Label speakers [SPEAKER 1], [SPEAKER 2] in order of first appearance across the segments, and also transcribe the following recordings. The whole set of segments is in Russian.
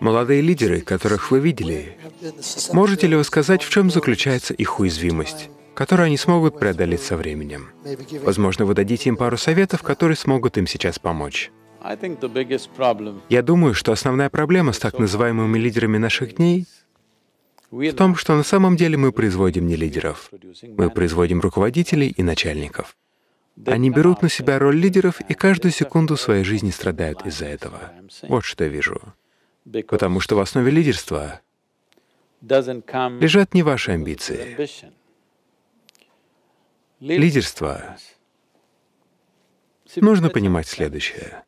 [SPEAKER 1] Молодые лидеры, которых вы видели, можете ли вы сказать, в чем заключается их уязвимость, которую они смогут преодолеть со временем? Возможно, вы дадите им пару советов, которые смогут им сейчас помочь. Я думаю, что основная проблема с так называемыми лидерами наших дней в том, что на самом деле мы производим не лидеров, мы производим руководителей и начальников. Они берут на себя роль лидеров и каждую секунду своей жизни страдают из-за этого. Вот что я вижу. Потому что в основе лидерства лежат не ваши амбиции. Лидерство нужно понимать следующее.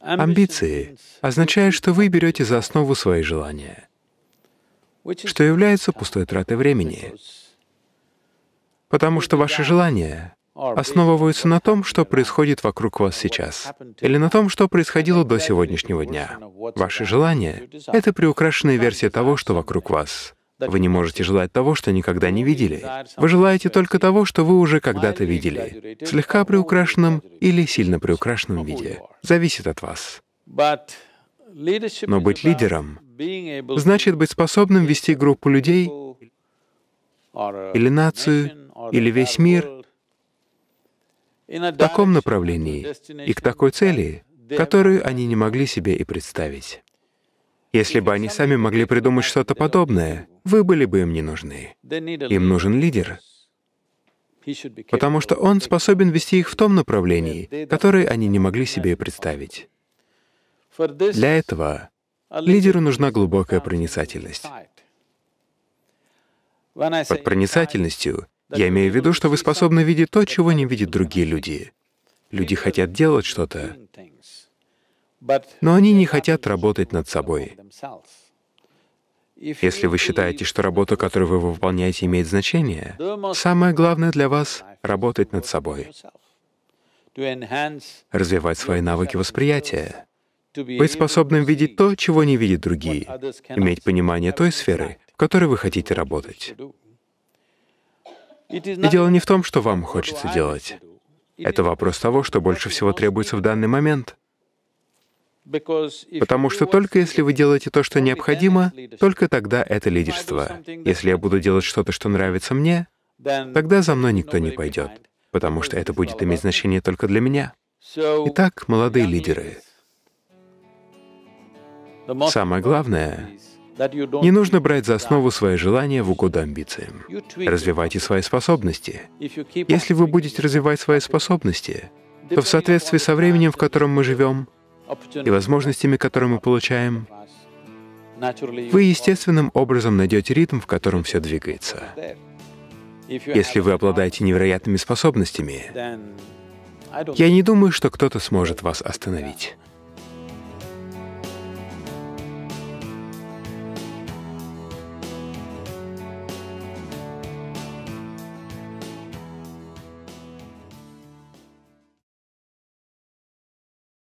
[SPEAKER 1] Амбиции означают, что вы берете за основу свои желания, что является пустой тратой времени, потому что ваши желания основываются на том, что происходит вокруг вас сейчас, или на том, что происходило до сегодняшнего дня. Ваши желания — это приукрашенная версия того, что вокруг вас. Вы не можете желать того, что никогда не видели. Вы желаете только того, что вы уже когда-то видели, в слегка приукрашенном или сильно приукрашенном виде. Зависит от вас. Но быть лидером значит быть способным вести группу людей или нацию, или весь мир — в таком направлении и к такой цели, которую они не могли себе и представить. Если бы они сами могли придумать что-то подобное, вы были бы им не нужны. Им нужен лидер, потому что он способен вести их в том направлении, которое они не могли себе и представить. Для этого лидеру нужна глубокая проницательность. Под проницательностью я имею в виду, что вы способны видеть то, чего не видят другие люди. Люди хотят делать что-то, но они не хотят работать над собой. Если вы считаете, что работа, которую вы выполняете, имеет значение, самое главное для вас — работать над собой, развивать свои навыки восприятия, быть способным видеть то, чего не видят другие, иметь понимание той сферы, в которой вы хотите работать. И дело не в том, что вам хочется делать. Это вопрос того, что больше всего требуется в данный момент. Потому что только если вы делаете то, что необходимо, только тогда это лидерство. Если я буду делать что-то, что нравится мне, тогда за мной никто не пойдет, потому что это будет иметь значение только для меня. Итак, молодые лидеры, самое главное не нужно брать за основу свои желания в угоду амбициям. Развивайте свои способности. Если вы будете развивать свои способности, то в соответствии со временем, в котором мы живем, и возможностями, которые мы получаем, вы естественным образом найдете ритм, в котором все двигается. Если вы обладаете невероятными способностями, я не думаю, что кто-то сможет вас остановить.